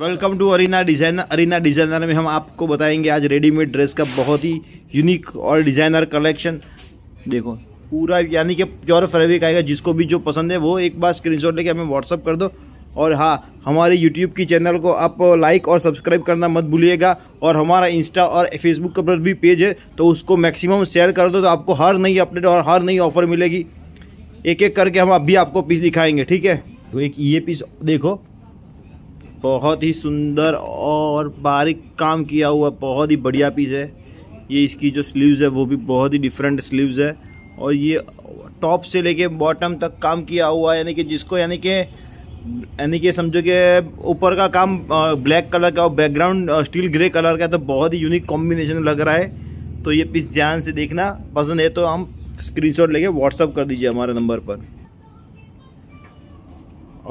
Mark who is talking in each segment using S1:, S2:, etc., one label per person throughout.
S1: welcome to Arena designer Arena designer में हम आपको बताएंगे आज रेडीमेड ड्रेस का बहुत ही यूनिक और डिज़ाइनर कलेक्शन देखो पूरा यानी कि प्योर फेब्रिक आएगा जिसको भी जो पसंद है वो एक बार स्क्रीनशॉट लेके हमें व्हाट्सअप कर दो और हाँ हमारे यूट्यूब की चैनल को आप लाइक और सब्सक्राइब करना मत भूलिएगा और हमारा इंस्टा और फेसबुक का भी पेज है तो उसको मैक्सिमम शेयर कर दो तो आपको हर नई अपडेट और हर नई ऑफर मिलेगी एक एक करके हम अभी आपको पीस दिखाएंगे ठीक है तो एक ये पीस देखो बहुत ही सुंदर और बारीक काम किया हुआ बहुत ही बढ़िया पीस है ये इसकी जो स्लीव्स है वो भी बहुत ही डिफरेंट स्लीव्स है और ये टॉप से लेके बॉटम तक काम किया हुआ है यानी कि जिसको यानी कि यानी कि समझो कि ऊपर का काम ब्लैक कलर का और बैकग्राउंड स्टील ग्रे कलर का तो बहुत ही यूनिक कॉम्बिनेशन लग रहा है तो ये पीस ध्यान से देखना पसंद है तो हम स्क्रीनशॉट लेके व्हाट्सअप कर दीजिए हमारे नंबर पर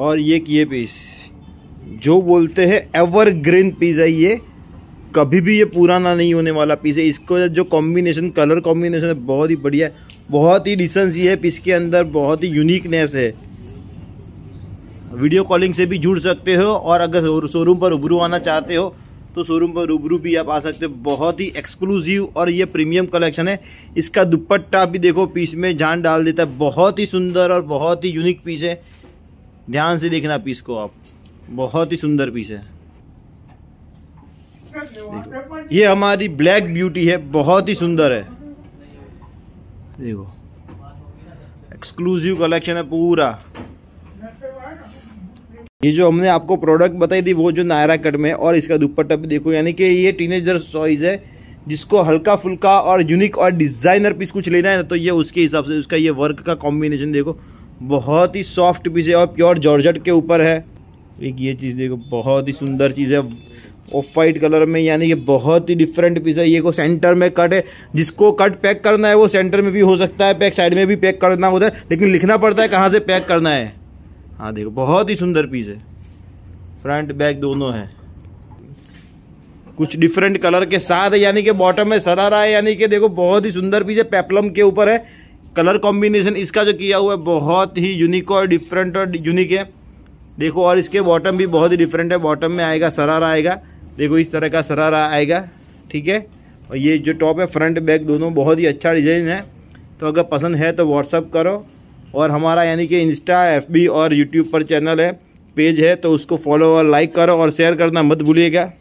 S1: और ये किए पीस जो बोलते हैं एवर ग्रीन पिज़्ज़ा ये कभी भी ये पुराना नहीं होने वाला पीस है इसको जो कॉम्बिनेशन कलर कॉम्बिनेशन है बहुत ही बढ़िया है बहुत ही डिसेंसी है पीस के अंदर बहुत ही यूनिकनेस है वीडियो कॉलिंग से भी जुड़ सकते हो और अगर शोरूम पर रूबरू आना चाहते हो तो शोरूम पर रूबरू भी आप आ सकते हो बहुत ही एक्सक्लूसिव और ये प्रीमियम कलेक्शन है इसका दुपट्टा भी देखो पीस में जान डाल देता है बहुत ही सुंदर और बहुत ही यूनिक पीस है ध्यान से देखना पीस को आप बहुत ही सुंदर पीस है ये हमारी ब्लैक ब्यूटी है बहुत ही सुंदर है देखो एक्सक्लूसिव कलेक्शन है पूरा ये जो हमने आपको प्रोडक्ट बताई थी वो जो नायरा कट में और इसका दुपट्टा भी देखो यानी कि ये टीनेजर चॉइस है जिसको हल्का फुल्का और यूनिक और डिज़ाइनर पीस कुछ लेना है ना तो ये उसके हिसाब से उसका ये वर्क का कॉम्बिनेशन देखो बहुत ही सॉफ्ट पीस है और प्योर जॉर्जट के ऊपर है एक ये चीज़ देखो बहुत ही सुंदर चीज़ है ऑफ वाइट कलर में यानी ये बहुत ही डिफरेंट पीस है ये को सेंटर में कट है जिसको कट पैक करना है वो सेंटर में भी हो सकता है पैक साइड में भी पैक करना होता है लेकिन लिखना पड़ता है कहाँ से पैक करना है हाँ देखो बहुत ही सुंदर पीस है फ्रंट बैक दोनों है कुछ डिफरेंट कलर के साथ है यानी कि बॉटम में सरारा है यानी कि देखो बहुत ही सुंदर पीस है पेपलम के ऊपर है कलर कॉम्बिनेशन इसका जो किया हुआ है बहुत ही यूनिक और डिफरेंट और यूनिक है देखो और इसके बॉटम भी बहुत ही डिफरेंट है बॉटम में आएगा सरारा आएगा देखो इस तरह का सरारा आएगा ठीक है और ये जो टॉप है फ्रंट बैक दोनों बहुत ही अच्छा डिज़ाइन है तो अगर पसंद है तो व्हाट्सअप करो और हमारा यानी कि इंस्टा एफबी और यूट्यूब पर चैनल है पेज है तो उसको फॉलो और लाइक करो और शेयर करना मत भूलिएगा